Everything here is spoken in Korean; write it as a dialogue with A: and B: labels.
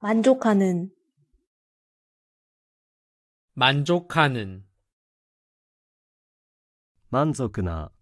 A: 만족하는
B: 만족하는 만족나